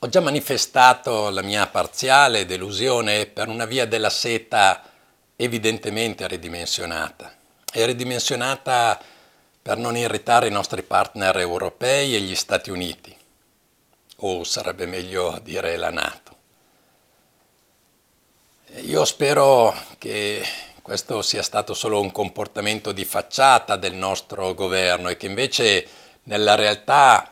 Ho già manifestato la mia parziale delusione per una via della seta evidentemente ridimensionata. È ridimensionata per non irritare i nostri partner europei e gli Stati Uniti, o sarebbe meglio dire la Nato. Io spero che questo sia stato solo un comportamento di facciata del nostro governo e che invece nella realtà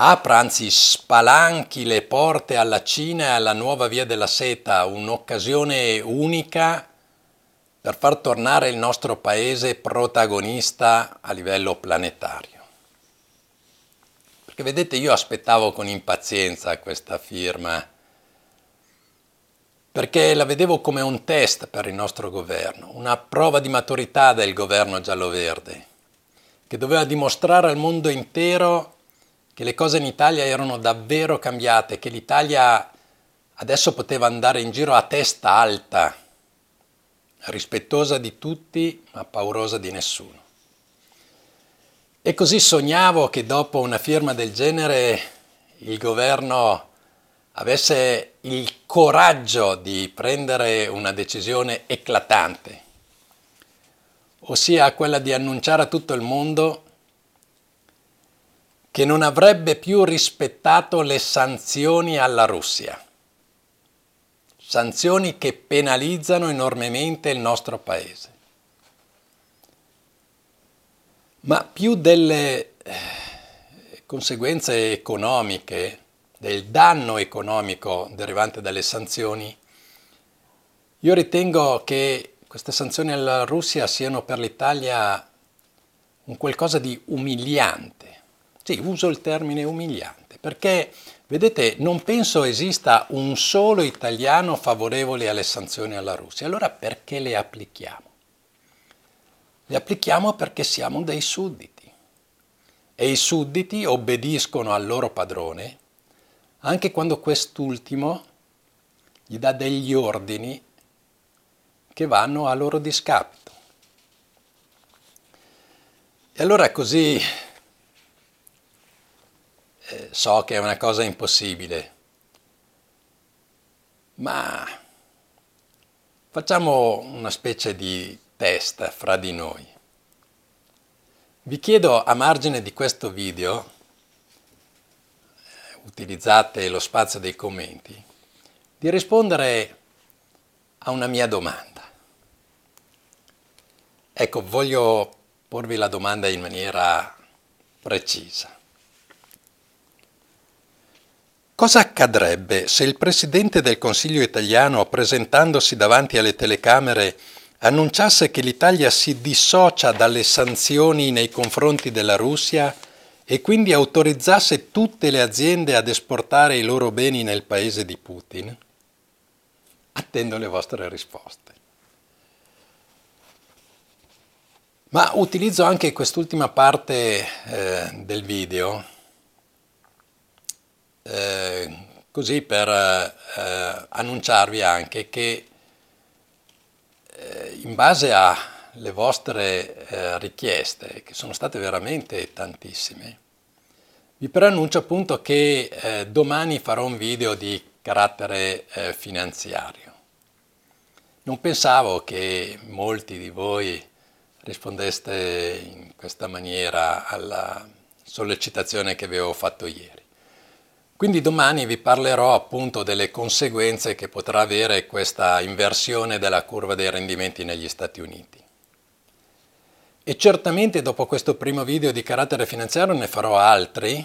Apra, ah, anzi spalanchi le porte alla Cina e alla nuova via della seta, un'occasione unica per far tornare il nostro paese protagonista a livello planetario. Perché vedete io aspettavo con impazienza questa firma, perché la vedevo come un test per il nostro governo, una prova di maturità del governo giallo-verde, che doveva dimostrare al mondo intero che le cose in Italia erano davvero cambiate, che l'Italia adesso poteva andare in giro a testa alta, rispettosa di tutti ma paurosa di nessuno. E così sognavo che dopo una firma del genere il governo avesse il coraggio di prendere una decisione eclatante, ossia quella di annunciare a tutto il mondo che non avrebbe più rispettato le sanzioni alla Russia. Sanzioni che penalizzano enormemente il nostro paese. Ma più delle eh, conseguenze economiche, del danno economico derivante dalle sanzioni, io ritengo che queste sanzioni alla Russia siano per l'Italia un qualcosa di umiliante sì, uso il termine umiliante, perché vedete, non penso esista un solo italiano favorevole alle sanzioni alla Russia. Allora perché le applichiamo? Le applichiamo perché siamo dei sudditi e i sudditi obbediscono al loro padrone anche quando quest'ultimo gli dà degli ordini che vanno a loro discapito. E allora così eh, so che è una cosa impossibile, ma facciamo una specie di test fra di noi. Vi chiedo a margine di questo video, eh, utilizzate lo spazio dei commenti, di rispondere a una mia domanda. Ecco, voglio porvi la domanda in maniera precisa. Cosa accadrebbe se il Presidente del Consiglio italiano, presentandosi davanti alle telecamere, annunciasse che l'Italia si dissocia dalle sanzioni nei confronti della Russia e quindi autorizzasse tutte le aziende ad esportare i loro beni nel paese di Putin? Attendo le vostre risposte. Ma utilizzo anche quest'ultima parte eh, del video eh, così per eh, annunciarvi anche che eh, in base alle vostre eh, richieste, che sono state veramente tantissime, vi preannuncio appunto che eh, domani farò un video di carattere finanziario. Non pensavo che molti di voi rispondeste in questa maniera alla sollecitazione che avevo fatto ieri. Quindi domani vi parlerò appunto delle conseguenze che potrà avere questa inversione della curva dei rendimenti negli Stati Uniti. E certamente dopo questo primo video di carattere finanziario ne farò altri,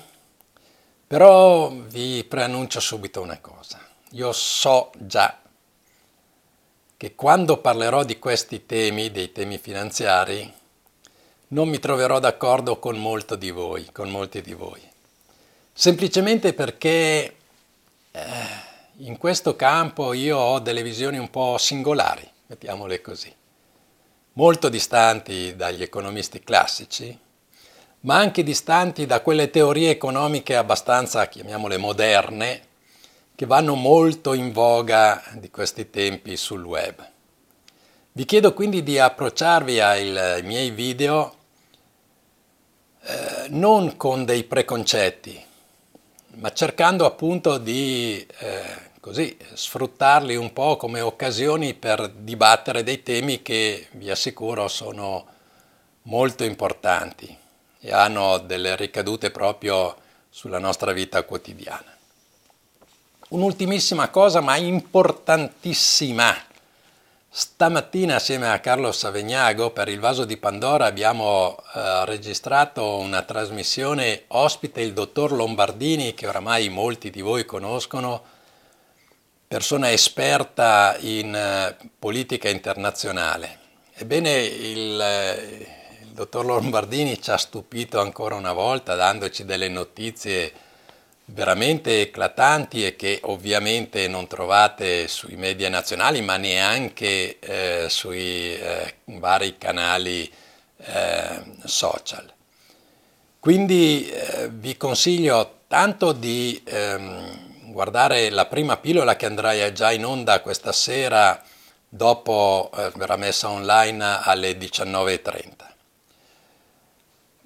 però vi preannuncio subito una cosa. Io so già che quando parlerò di questi temi, dei temi finanziari, non mi troverò d'accordo con, molto di voi, con molti di voi. Semplicemente perché eh, in questo campo io ho delle visioni un po' singolari, mettiamole così, molto distanti dagli economisti classici, ma anche distanti da quelle teorie economiche abbastanza, chiamiamole moderne, che vanno molto in voga di questi tempi sul web. Vi chiedo quindi di approcciarvi ai miei video eh, non con dei preconcetti, ma cercando appunto di eh, così, sfruttarli un po' come occasioni per dibattere dei temi che vi assicuro sono molto importanti e hanno delle ricadute proprio sulla nostra vita quotidiana. Un'ultimissima cosa, ma importantissima, Stamattina assieme a Carlo Savegnago per il Vaso di Pandora abbiamo eh, registrato una trasmissione ospite il dottor Lombardini che oramai molti di voi conoscono, persona esperta in eh, politica internazionale. Ebbene il, eh, il dottor Lombardini ci ha stupito ancora una volta dandoci delle notizie veramente eclatanti e che ovviamente non trovate sui media nazionali ma neanche eh, sui eh, vari canali eh, social. Quindi eh, vi consiglio tanto di ehm, guardare la prima pillola che andrà già in onda questa sera dopo eh, verrà messa online alle 19.30.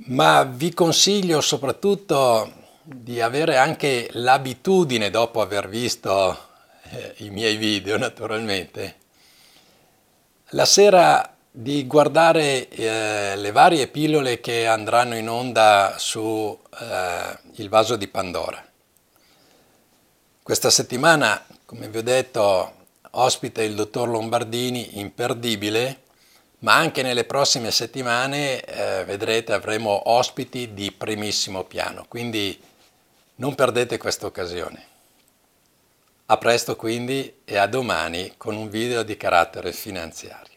Ma vi consiglio soprattutto di avere anche l'abitudine, dopo aver visto eh, i miei video naturalmente, la sera di guardare eh, le varie pillole che andranno in onda su eh, Il vaso di Pandora. Questa settimana, come vi ho detto, ospita il dottor Lombardini, imperdibile, ma anche nelle prossime settimane eh, vedrete avremo ospiti di primissimo piano, quindi non perdete questa occasione. A presto quindi e a domani con un video di carattere finanziario.